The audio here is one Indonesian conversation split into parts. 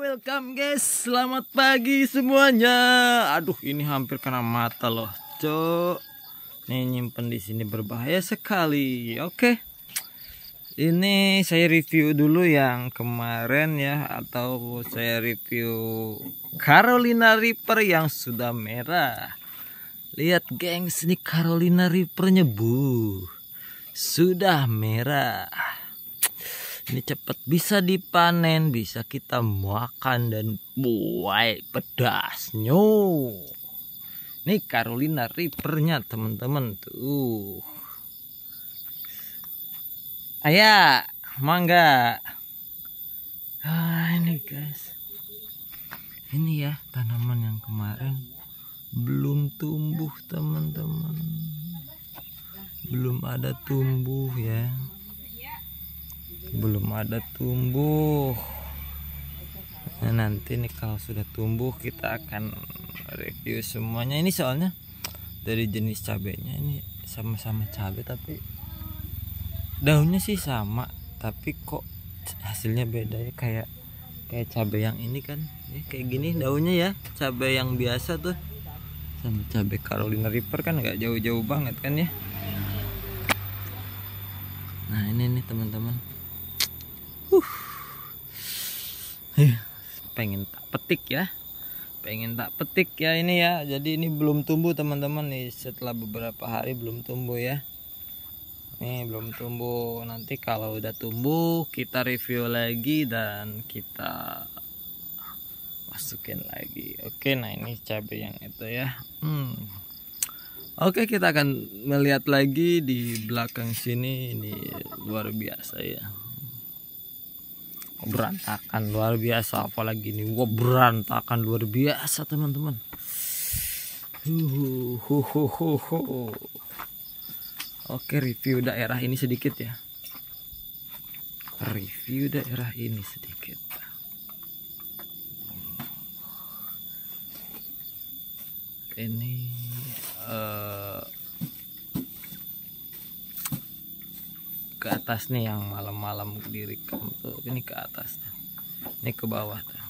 welcome guys Selamat pagi semuanya Aduh ini hampir kena mata loh Cok ini nyimpen di sini berbahaya sekali Oke Ini saya review dulu yang kemarin ya Atau saya review Carolina Reaper yang sudah merah Lihat gengs ini Carolina Reapernya bu Sudah merah ini cepat bisa dipanen bisa kita makan dan buai pedasnya ini Carolina Reapernya teman-teman tuh ayah mangga ah, ini guys ini ya tanaman yang kemarin belum tumbuh teman-teman belum ada tumbuh ya belum ada tumbuh nah, nanti nih kalau sudah tumbuh kita akan review semuanya ini soalnya dari jenis cabenya ini sama-sama cabe tapi daunnya sih sama tapi kok hasilnya beda ya kayak kayak cabe yang ini kan ya, kayak gini daunnya ya cabe yang biasa tuh sama cabe Carolina Reaper kan nggak jauh-jauh banget kan ya nah ini nih teman-teman Huh. Eh, pengen tak petik ya. Pengen tak petik ya ini ya. Jadi ini belum tumbuh teman-teman nih setelah beberapa hari belum tumbuh ya. Ini belum tumbuh. Nanti kalau udah tumbuh kita review lagi dan kita masukin lagi. Oke, nah ini cabai yang itu ya. Hmm. Oke, kita akan melihat lagi di belakang sini ini luar biasa ya berantakan luar biasa apalagi ini wah berantakan luar biasa teman-teman oke review daerah ini sedikit ya review daerah ini sedikit ini uh, ke atas nih yang malam-malam direkam tuh ini ke atas tuh. ini ke bawah tuh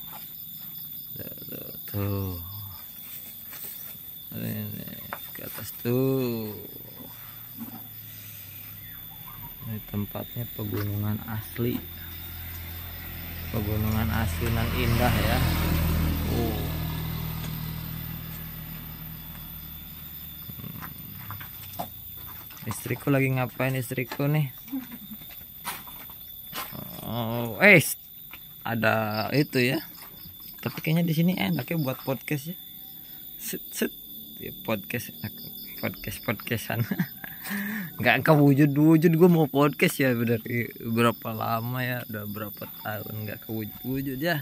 tuh, Ini, ke atas tuh ini tempatnya pegunungan asli pegunungan asli dan indah ya uh istriku lagi ngapain istriku nih eh ada itu ya tapi kayaknya di sini enak ya buat podcast ya set set ya, podcast podcast podcastan Gak ke wujud wujud gue mau podcast ya dari berapa lama ya udah berapa tahun gak ke wujud wujud ya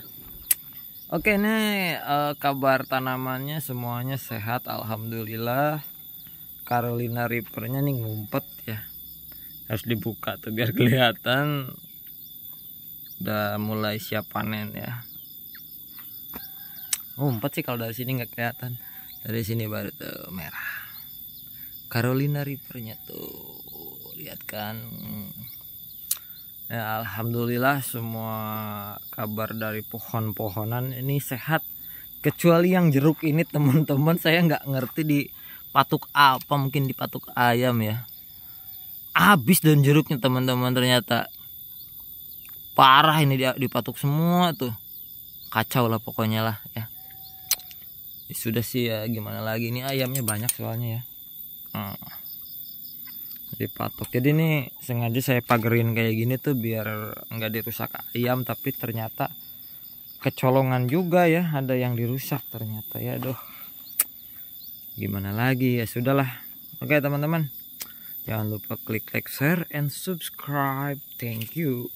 oke nih eh, uh, kabar tanamannya semuanya sehat alhamdulillah Carolina Reapernya nih ngumpet ya harus dibuka tuh biar kelihatan udah mulai siap panen ya umpet empat sih kalau dari sini nggak kelihatan dari sini baru tuh merah Carolina Rivernya tuh lihat kan ya, Alhamdulillah semua kabar dari pohon-pohonan ini sehat kecuali yang jeruk ini teman-teman saya nggak ngerti di patuk apa mungkin di patuk ayam ya habis dan jeruknya teman-teman ternyata parah ini dia dipatuk semua tuh kacau lah pokoknya lah ya. ya sudah sih ya gimana lagi ini ayamnya banyak soalnya ya hmm. dipatok jadi ini sengaja saya pagerin kayak gini tuh biar nggak dirusak ayam tapi ternyata kecolongan juga ya ada yang dirusak ternyata ya aduh gimana lagi ya sudahlah oke teman-teman jangan lupa klik like share and subscribe thank you